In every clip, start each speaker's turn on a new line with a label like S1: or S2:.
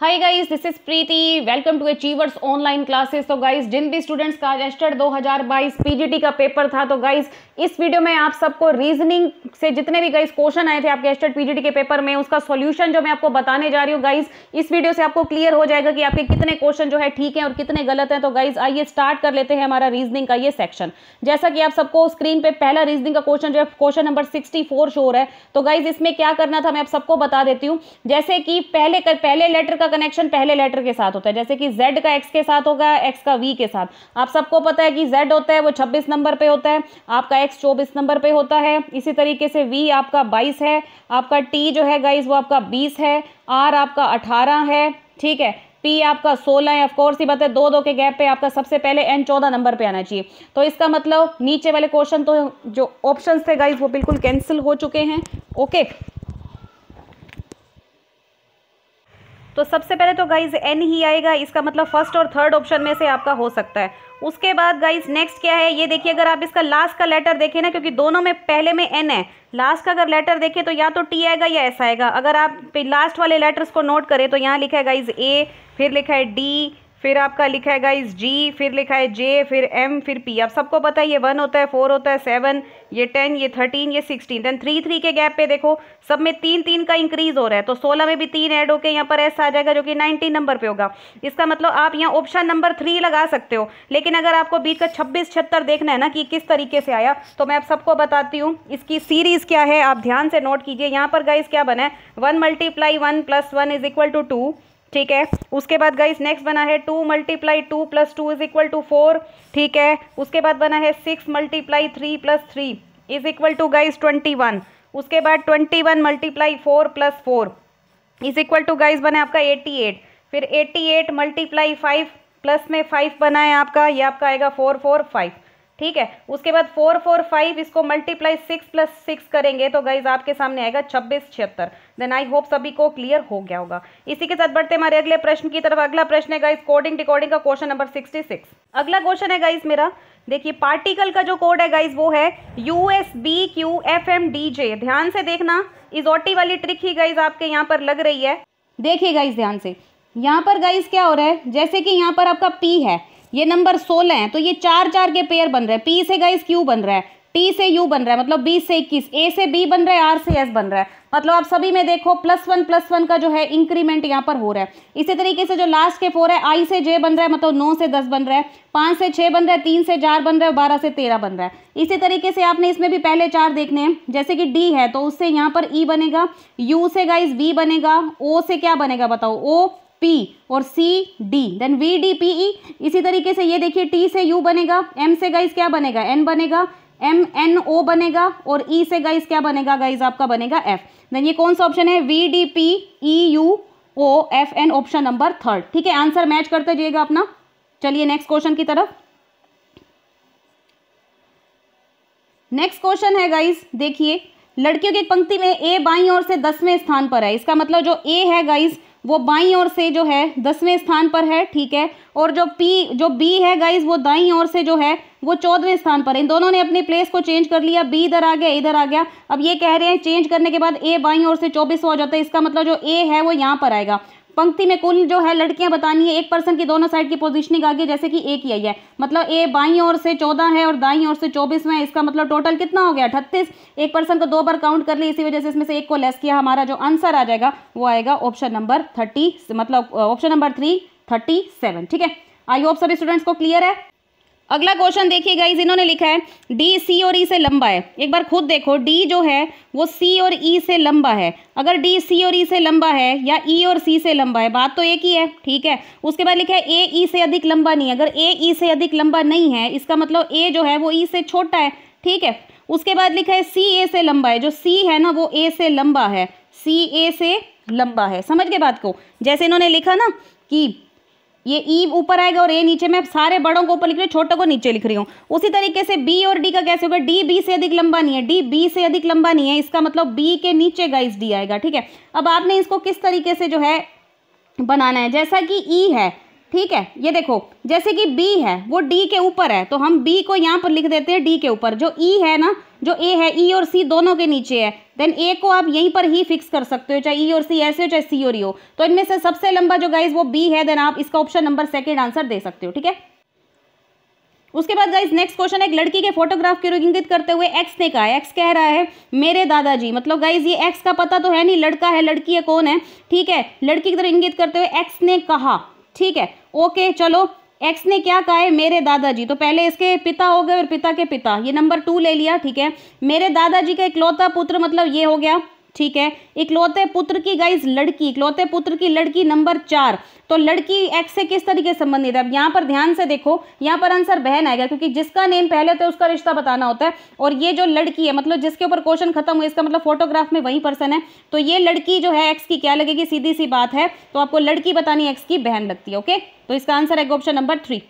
S1: hi guys this is Preeti welcome to achievers online classes तो guys जिन भी students का रजिस्टर्ड 2022 पीजीटी का पेपर था तो गाइस इस वीडियो में आप सबको रीजनिंग से जितने भी गाइस क्वेश्चन आए थे आपके रजिस्टर्ड पीजीटी के पेपर में उसका सॉल्यूशन जो मैं आपको बताने जा रही हूँ गाइज इस वीडियो से आपको क्लियर हो जाएगा कि आपके कितने क्वेश्चन जो है ठीक है और कितने गलत है तो गाइज आइए स्टार्ट कर लेते हैं हमारा रीजनिंग का ये सेक्शन जैसा कि आप सबको स्क्रीन पर पहला रीजनिंग का क्वेश्चन जो है क्वेश्चन नंबर सिक्सटी फोर शोर है तो गाइज इसमें क्या करना था मैं आप सबको बता देती हूँ जैसे कि पहले पहले लेटर का का कनेक्शन पहले लेटर के साथ होता है जैसे कि जेड का एक्स के साथ होगा एक्स का वी के साथ आप सबको पता है कि जेड होता है वो 26 नंबर पे होता है आपका एक्स 24 नंबर पे होता है इसी तरीके से वी आपका 22 है आपका टी जो है गाइज वो आपका 20 है आर आपका 18 है ठीक है पी आपका सोलह है ऑफकोर्स ही बताए दो दो के गैप पे आपका सबसे पहले एन चौदह नंबर पे आना चाहिए तो इसका मतलब नीचे वाले क्वेश्चन तो जो ऑप्शन थे गाइज वो बिल्कुल कैंसिल हो चुके हैं ओके तो सबसे पहले तो गाइज एन ही आएगा इसका मतलब फर्स्ट और थर्ड ऑप्शन में से आपका हो सकता है उसके बाद गाइज नेक्स्ट क्या है ये देखिए अगर आप इसका लास्ट का लेटर देखें ना क्योंकि दोनों में पहले में एन है लास्ट का अगर लेटर देखें तो या तो टी आएगा या एस आएगा अगर आप लास्ट वाले लेटर्स को नोट करें तो यहाँ लिखा है गाइज ए फिर लिखा है डी फिर आपका लिखा है गाइज जी फिर लिखा है जे फिर एम फिर पी आप सबको पता है ये वन होता है फोर होता है सेवन ये टेन ये थर्टीन ये सिक्सटीन देन थ्री थ्री के गैप पे देखो सब में तीन तीन का इंक्रीज हो रहा है तो सोलह में भी तीन ऐड होकर यहाँ पर ऐसा आ जाएगा जो कि नाइनटीन नंबर पे होगा इसका मतलब आप यहाँ ऑप्शन नंबर थ्री लगा सकते हो लेकिन अगर आपको बीच का छब्बीस छत्तर देखना है ना कि किस तरीके से आया तो मैं आप सबको बताती हूँ इसकी सीरीज़ क्या है आप ध्यान से नोट कीजिए यहाँ पर गाइज क्या बना है one multiply one plus one is equal to two ठीक है उसके बाद गाइस नेक्स्ट बना है two multiply two plus two is equal to four ठीक है उसके बाद बना है six multiply three plus three is equal to guys twenty one उसके बाद twenty one multiply four plus four is equal to guys बना है आपका एट्टी एट फिर eighty eight multiply five plus में फाइव बना है आपका ये आपका आएगा फोर फोर फाइव ठीक है उसके बाद फोर फोर फाइव इसको मल्टीप्लाई सिक्स प्लस सिक्स करेंगे तो गाइज आपके सामने आएगा छब्बीस छिहत्तर देन आई होप सभी को क्लियर हो गया होगा इसी के साथ बढ़ते हमारे अगले प्रश्न की तरफ अगला प्रश्न है गाइज कोडिंग डिकोडिंग का क्वेश्चन नंबर सिक्सटी सिक्स अगला क्वेश्चन है गाइज मेरा देखिए पार्टिकल का जो कोड है गाइज वो है U S B Q F M D J ध्यान से देखना इजोटी वाली ट्रिक ही गाइज आपके यहाँ पर लग रही है देखिए गाइज ध्यान से यहाँ पर गाइज क्या हो रहा है जैसे कि यहाँ पर आपका पी है ये नंबर सोलह है तो ये चार चार के पेयर बन रहे हैं पी से गाइस क्यू बन रहा है टी से यू बन रहा है मतलब बीस से इक्कीस ए से बी बन रहा है आर से एस बन रहा है मतलब आप सभी में देखो प्लस वन प्लस वन का जो है इंक्रीमेंट यहाँ पर हो रहा है इसी तरीके से जो लास्ट के फोर है आई से जे बन रहा है मतलब नौ से दस बन रहा है पाँच से छः बन रहा है तीन से चार बन रहा है बारह से तेरह बन रहा है इसी तरीके से आपने इसमें भी पहले चार देखने हैं जैसे कि डी है तो उससे यहाँ पर ई e बनेगा यू से गाइज बी बनेगा ओ से क्या बनेगा बताओ ओ पी और C D then V D P E इसी तरीके से ये देखिए टी से यू बनेगा एम से गाइज क्या बनेगा एन बनेगा एम एन ओ बनेगा और ई e से गाइज क्या बनेगा गाइज आपका बनेगा एफ देन ये कौन सा ऑप्शन है V D P E U O F N option number third ठीक है आंसर मैच करते जाइएगा अपना चलिए नेक्स्ट क्वेश्चन की तरफ नेक्स्ट क्वेश्चन है गाइज देखिए लड़कियों की पंक्ति में ए बाई और से दसवें स्थान पर है इसका मतलब जो ए है गाइज वो बाई और से जो है दसवें स्थान पर है ठीक है और जो पी जो बी है गाइज वो दाई और से जो है वो चौदहवें स्थान पर इन दोनों ने अपने प्लेस को चेंज कर लिया बी इधर आ गया इधर आ गया अब ये कह रहे हैं चेंज करने के बाद ए बाई और से चौबीस हो जाता है इसका मतलब जो ए है वो यहाँ पर आएगा पंक्ति में कुल जो है लड़कियां बतानी है एक पर्सन की दोनों साइड की पोजिशनिंग आगे गई जैसे कि एक ही आई है मतलब ए बाई और से चौदह है और दाई और से चौबीस में इसका मतलब टोटल कितना हो गया अठतीस एक पर्सन को दो बार काउंट कर ली इसी वजह से इसमें से एक को लेस किया हमारा जो आंसर आ जाएगा वो आएगा ऑप्शन नंबर थर्टी मतलब option number three thirty seven ठीक है आई होप सभी स्टूडेंट्स को क्लियर है अगला क्वेश्चन देखिए गाइज इन्होंने लिखा है डी सी और ई e से लंबा है एक बार खुद देखो डी जो है वो सी और ई e से लंबा है अगर डी सी और ई e से लंबा है या ई e और सी से लंबा है बात तो एक ही है ठीक है उसके बाद लिखा है ए ई e से अधिक लंबा नहीं अगर ए ई e से अधिक लंबा नहीं है इसका मतलब ए जो है वो ई से छोटा है ठीक है उसके बाद लिखा है सी ए से लंबा है जो सी है ना वो ए से लंबा है सी ए से लंबा है समझ के बात को जैसे इन्होंने लिखा ना कि ये ई e ऊपर आएगा और ए नीचे मैं सारे बड़ों को ऊपर लिख रही हूँ छोटों को नीचे लिख रही हूँ उसी तरीके से बी और डी का कैसे होगा डी बी से अधिक लंबा नहीं है डी बी से अधिक लंबा नहीं है इसका मतलब बी के नीचे गाइस डी आएगा ठीक है अब आपने इसको किस तरीके से जो है बनाना है जैसा कि ई e है ठीक है ये देखो जैसे कि बी है वो डी के ऊपर है तो हम बी को यहाँ पर लिख देते हैं डी के ऊपर जो ई e है ना जो ए है ई e और सी दोनों के नीचे है देन ए को आप यहीं पर ही फिक्स कर सकते हो चाहे ई e और सी ऐसे हो चाहे सी और ई e हो तो इनमें से सबसे लंबा जो गाइज वो बी है देन आप इसका ऑप्शन नंबर सेकेंड आंसर दे सकते हो ठीक है उसके बाद गाइज नेक्स्ट क्वेश्चन एक लड़की के फोटोग्राफ की इंगित करते हुए एक्स ने कहा एक्स कह रहा है मेरे दादाजी मतलब गाइज ये एक्स का पता तो है नहीं लड़का है लड़की है कौन है ठीक है लड़की की तरह इंगित करते हुए एक्स ने कहा ठीक है ओके चलो एक्स ने क्या कहा है मेरे दादाजी तो पहले इसके पिता हो गए और पिता के पिता ये नंबर टू ले लिया ठीक है मेरे दादाजी का इकलौता पुत्र मतलब ये हो गया ठीक है इकलौते पुत्र की गाइज लड़की इकलौते पुत्र की लड़की नंबर चार तो लड़की एक्स से किस तरीके से संबंधित है अब यहाँ पर ध्यान से देखो यहाँ पर आंसर बहन आएगा क्योंकि जिसका नेम पहले होता तो है उसका रिश्ता बताना होता है और ये जो लड़की है मतलब जिसके ऊपर क्वेश्चन खत्म हुआ इसका मतलब फोटोग्राफ में वही पर्सन है तो ये लड़की जो है एक्स की क्या लगेगी सीधी सी बात है तो आपको लड़की बतानी एक्स की बहन लगती है ओके तो इसका आंसर है ऑप्शन नंबर थ्री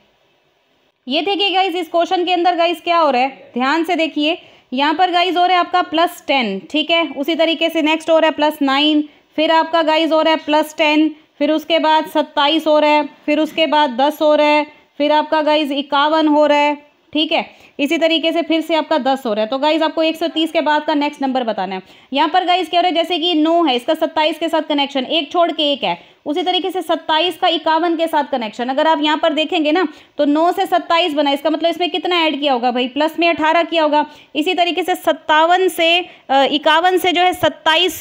S1: ये देखिए गाइज इस क्वेश्चन के अंदर गाइज क्या हो रहा है ध्यान से देखिए यहाँ पर गाइज हो रहा है आपका प्लस टेन ठीक है उसी तरीके से नेक्स्ट हो रहा है प्लस नाइन फिर आपका गाइज हो रहा है प्लस टेन फिर उसके बाद सत्ताईस हो रहा है फिर उसके बाद दस हो रहा है फिर आपका गाइज इक्यावन हो रहा है ठीक है इसी तरीके से फिर से आपका दस हो रहा है तो गाइज आपको एक सौ तीस के बाद का नेक्स्ट नंबर बताना है यहाँ पर गाइज क्या हो रहा है जैसे कि नौ है इसका सत्ताईस के साथ कनेक्शन एक छोड़ के एक है उसी तरीके से सत्ताईस का इक्यावन के साथ कनेक्शन अगर आप यहाँ पर देखेंगे ना तो नौ से सत्ताईस बना इसका मतलब इसमें कितना ऐड किया होगा भाई प्लस में अठारह किया होगा इसी तरीके से सत्तावन से इक्यावन से जो है सत्ताईस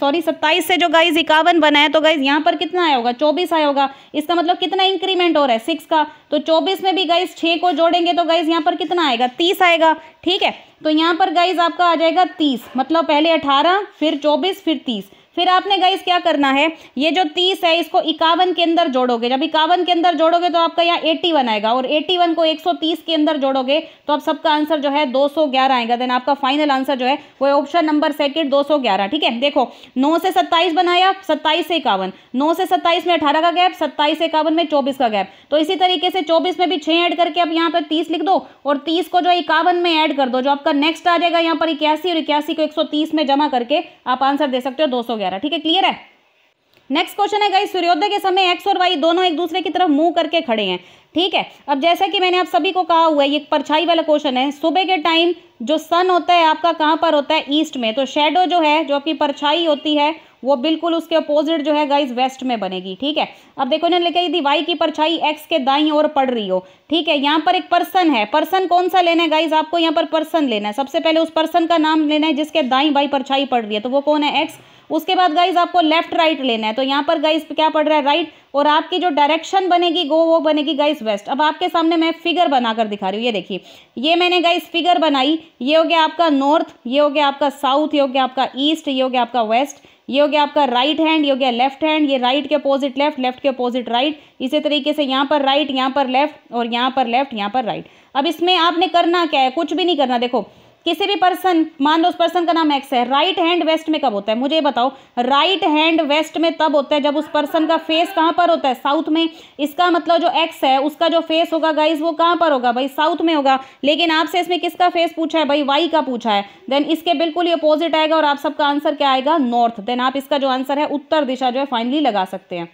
S1: सॉरी सत्ताईस से जो गाइज इक्यावन बना है तो गाइज यहाँ पर कितना आया होगा चौबीस आया होगा इसका मतलब कितना इंक्रीमेंट हो रहा है सिक्स का तो चौबीस में भी गाइज छः को जोड़ेंगे तो गाइज यहाँ पर कितना आएगा तीस आएगा ठीक है तो यहाँ पर गाइज आपका आ जाएगा तीस मतलब पहले अठारह फिर चौबीस फिर तीस फिर आपने गाइस क्या करना है ये जो तीस है इसको इक्यावन के अंदर जोड़ोगे जब इक्यावन के अंदर जोड़ोगे तो आपका यहाँ एट्टी वन आएगा और एट्टी वन को एक सौ तीस के अंदर जोड़ोगे तो आप सबका आंसर जो है दो सौ ग्यारह आएगा देन आपका फाइनल आंसर जो है वो ऑप्शन नंबर सेकेंड दो सौ ग्यारह ठीक है देखो नौ से सत्ताईस बनाया सत्ताईस से इक्यावन नौ से सत्ताईस में अठारह का गैप सत्ताईस से इक्यावन में चौबीस का गैप तो इसी तरीके से चौबीस में भी छः ऐड करके आप यहाँ पर तीस लिख दो और तीस को जो इक्यावन में ऐड कर दो जो आपका नेक्स्ट आ जाएगा यहाँ पर इक्यासी और इक्यासी को एक सौ तीस में जमा करके आप आंसर दे सकते हो दो सौ वगैरह ठीक है क्लियर है नेक्स्ट क्वेश्चन है गाई सूर्योदय के समय एक्स और वाई दोनों एक दूसरे की तरफ मुंह करके खड़े हैं ठीक है अब जैसा कि मैंने आप सभी को कहा हुआ है ये परछाई वाला क्वेश्चन है सुबह के टाइम जो सन होता है आपका कहाँ पर होता है ईस्ट में तो शेडो जो है जो आपकी परछाई होती है वो बिल्कुल उसके अपोजिट जो है गाइज वेस्ट में बनेगी ठीक है अब देखो इन्होंने लिखा यदि वाई की परछाई एक्स के दाई ओर पड़ रही हो ठीक है यहाँ पर एक पर्सन है पर्सन कौन सा लेना है गाइज आपको यहाँ पर पर्सन लेना है सबसे पहले उस पर्सन का नाम लेना है जिसके दाई बाई परछाई पड़ रही है तो वो कौन है एक्स उसके बाद गाइज आपको लेफ्ट राइट लेना है तो यहाँ पर गाइज क्या पड़ रहा है राइट और आपकी जो डायरेक्शन बनेगी गो वो बनेगी गाइज वेस्ट अब आपके सामने मैं फिगर बनाकर दिखा रही हूँ ये देखिए ये मैंने गाइज फिगर बनाई ये हो गया आपका नॉर्थ ये हो गया आपका साउथ ये हो गया आपका ईस्ट ये हो गया आपका वेस्ट ये हो गया आपका राइट हैंड ये हो गया लेफ्ट हैंड ये राइट के अपोजिट लेफ्ट लेफ्ट के अपोजिट राइट इसी तरीके से यहाँ पर राइट यहाँ पर लेफ्ट और यहाँ पर लेफ्ट यहाँ पर राइट अब इसमें आपने करना क्या है कुछ भी नहीं करना देखो किसी भी पर्सन मान लो उस पर्सन का नाम एक्स है राइट हैंड वेस्ट में कब होता है मुझे बताओ राइट हैंड वेस्ट में तब होता है जब उस पर्सन का फेस कहाँ पर होता है साउथ में इसका मतलब जो एक्स है उसका जो फेस होगा गाइज वो कहाँ पर होगा भाई साउथ में होगा लेकिन आपसे इसमें किसका फेस पूछा है भाई वाई का पूछा है देन इसके बिल्कुल ही अपोजिट आएगा और आप सबका आंसर क्या आएगा नॉर्थ देन आप इसका जो आंसर है उत्तर दिशा जो है फाइनली लगा सकते हैं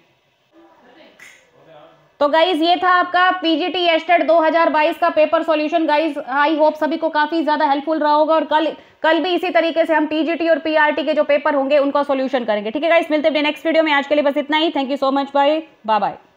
S1: तो गाइज ये था आपका पीजीटी एस्टेड 2022 का paper solution guys I hope सभी को काफी ज्यादा हेल्पफुल रहा होगा और कल कल भी इसी तरीके से हम पीजीटी और पीआरटी के जो पेपर होंगे उनका सॉल्यूशन करेंगे ठीक है गाइज मिलते हैं नेक्स्ट वीडियो में आज के लिए बस इतना ही thank you so much bye bye